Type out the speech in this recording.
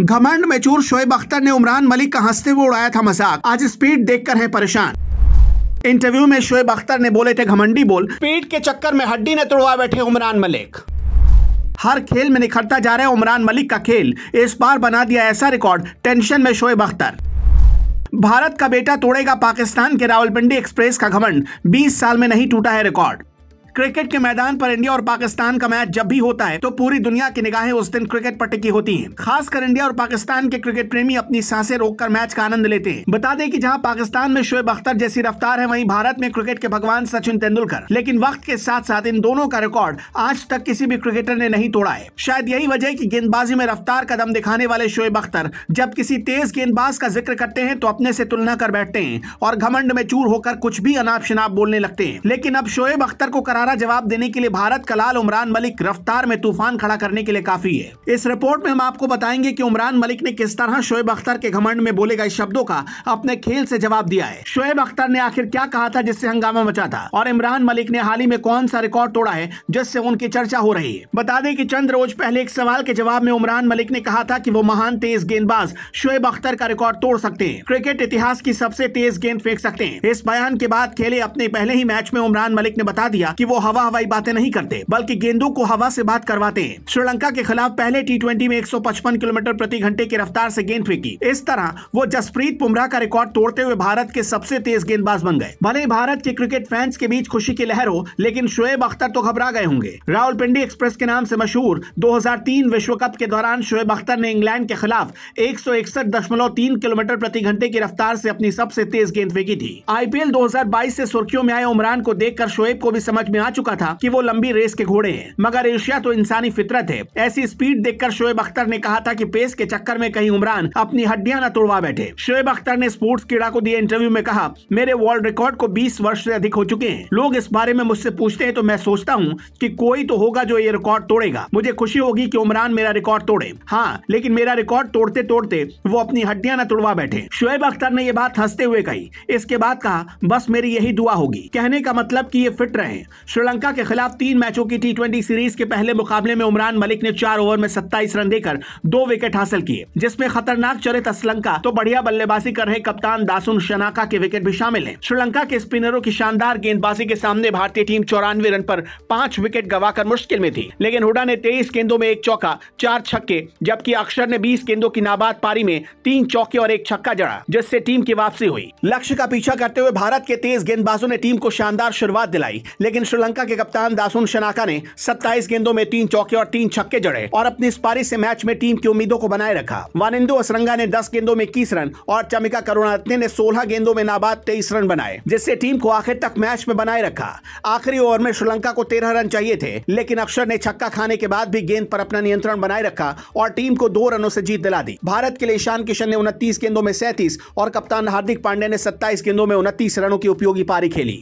घमंड में चूर शोएब अख्तर ने उमरान मलिक का हंसते हुए उड़ाया था मजाक आज स्पीड देखकर है परेशान इंटरव्यू में शोएब अख्तर ने बोले थे घमंडी बोल पीट के चक्कर में हड्डी ने तोड़वा बैठे उमरान मलिक हर खेल में निखरता जा रहा है उमरान मलिक का खेल इस बार बना दिया ऐसा रिकॉर्ड टेंशन में शोएब अख्तर भारत का बेटा तोड़ेगा पाकिस्तान के रावलपिंडी एक्सप्रेस का घमंड 20 साल में नहीं टूटा है रिकॉर्ड क्रिकेट के मैदान पर इंडिया और पाकिस्तान का मैच जब भी होता है तो पूरी दुनिया की निगाहें उस दिन क्रिकेट पर टिकी होती है खासकर इंडिया और पाकिस्तान के क्रिकेट प्रेमी अपनी सांसें रोककर मैच का आनंद लेते हैं बता दें कि जहां पाकिस्तान में शोएब अख्तर जैसी रफ्तार है वहीं भारत में क्रिकेट के भगवान सचिन तेंदुलकर लेकिन वक्त के साथ साथ इन दोनों का रिकॉर्ड आज तक किसी भी क्रिकेटर ने नहीं तोड़ा है शायद यही वजह की गेंदबाजी में रफ्तार कदम दिखाने वाले शोएब अख्तर जब किसी तेज गेंदबाज का जिक्र करते हैं तो अपने से तुलना कर बैठते हैं और घमंड में चूर होकर कुछ भी अनाप शनाप बोलने लगते हैं लेकिन अब शोएब अख्तर को करार सारा जवाब देने के लिए भारत का लाल उमरान मलिक रफ्तार में तूफान खड़ा करने के लिए काफी है इस रिपोर्ट में हम आपको बताएंगे कि उमरान मलिक ने किस तरह शोएब अख्तर के घमंड में बोले गए शब्दों का अपने खेल से जवाब दिया है शोएब अख्तर ने आखिर क्या कहा था जिससे हंगामा मचा था और इमरान मलिक ने हाल ही में कौन सा रिकॉर्ड तोड़ा है जिससे उनकी चर्चा हो रही है बता दें की चंद रोज पहले एक सवाल के जवाब में उमरान मलिक ने कहा था की वो महान तेज गेंदबाज शोएब अख्तर का रिकॉर्ड तोड़ सकते हैं क्रिकेट इतिहास की सबसे तेज गेंद फेंक सकते हैं इस बयान के बाद खेले अपने पहले ही मैच में उमरान मलिक ने बता दिया की वो हवा हवाई बातें नहीं करते बल्कि गेंदों को हवा से बात करवाते हैं श्रीलंका के खिलाफ पहले टी में 155 किलोमीटर प्रति घंटे की रफ्तार से गेंद फेंकी इस तरह वो जसप्रीत बुमराह का रिकॉर्ड तोड़ते हुए भारत के सबसे तेज गेंदबाज बन गए भले भारत के क्रिकेट फैंस के बीच खुशी की लहर हो लेकिन शोएब अख्तर तो घबरा गए होंगे राहुल पिंडी एक्सप्रेस के नाम से मशहूर दो विश्व कप के दौरान शोएब अख्तर ने इंग्लैंड के खिलाफ एक किलोमीटर प्रति घंटे की रफ्तार से अपनी सबसे तेज गेंद फेंकी थी आईपीएल 2022 से सुर्खियों में आए उमरान को देखकर शोएब को भी समझ में में आ चुका था कि वो लंबी रेस के घोड़े हैं मगर एशिया तो इंसानी फितरत है ऐसी स्पीड देखकर शोएब अख्तर ने कहा था कि पेस के चक्कर में कहीं उमरान अपनी हड्डियां न तोड़वा बैठे शोएब अख्तर ने स्पोर्ट्स कीड़ा को दिए इंटरव्यू में कहा मेरे वर्ल्ड रिकॉर्ड को बीस वर्ष ऐसी अधिक हो चुके हैं लोग इस बारे में मुझसे पूछते हैं तो मैं सोचता हूँ की कोई तो होगा जो ये रिकॉर्ड तोड़ेगा मुझे खुशी होगी की उमरान मेरा रिकॉर्ड तोड़े हाँ लेकिन मेरा रिकॉर्ड तोड़ते तोड़ते वो अपनी हड्डियां न तोड़वा बैठे शोएब अख्तर ने ये बात हंसते हुए कही इसके बाद कहा बस मेरी यही दुआ होगी कहने का मतलब कि ये फिट रहे श्रीलंका के खिलाफ तीन मैचों की टी सीरीज के पहले मुकाबले में उमरान मलिक ने चार ओवर में सत्ताईस रन देकर दो विकेट हासिल किए जिसमें खतरनाक चरित श्रीलंका तो बढ़िया बल्लेबाजी कर रहे कप्तान दासुन शनाका के विकेट भी शामिल है श्रीलंका के स्पिनरों की शानदार गेंदबाजी के सामने भारतीय टीम चौरानवे रन पर पांच विकेट गवाकर मुश्किल में थी लेकिन हुडा ने तेईस गेंदों में एक चौका चार छक्के जबकि अक्षर ने बीस गेंदों की नाबाद पारी में तीन चौके और एक छक्का जड़ा जिससे टीम की वापसी हुई लक्ष्य का पीछा करते हुए भारत के तेज गेंदबाजों ने टीम को शानदार शुरुआत दिलाई लेकिन श्रीलंका के कप्तान दासुन शनाका ने 27 गेंदों में तीन चौके और तीन छक्के जड़े और अपनी इस पारी से मैच में टीम की उम्मीदों को बनाए रखा वानिंदु असरंगा ने दस गेंदों में इक्कीस रन और चमिका करुणारत्ने ने सोलह गेंदों में नाबाद तेईस रन बनाए जिससे टीम को आखिर तक मैच में बनाए रखा आखिरी ओवर में श्रीलंका को तेरह रन चाहिए थे लेकिन अक्षर ने छक्का खाने के बाद भी गेंद पर अपना नियंत्रण बनाए रखा और टीम को दो रनों से जीत दिला दी भारत के लिए ईशान किशन ने उनतीस गेंदों में सैंतीस और कप्तान हार्दिक पांडे ने सत्ताईस गेंदों में उनतीस रनों की उपयोगी पारी खेली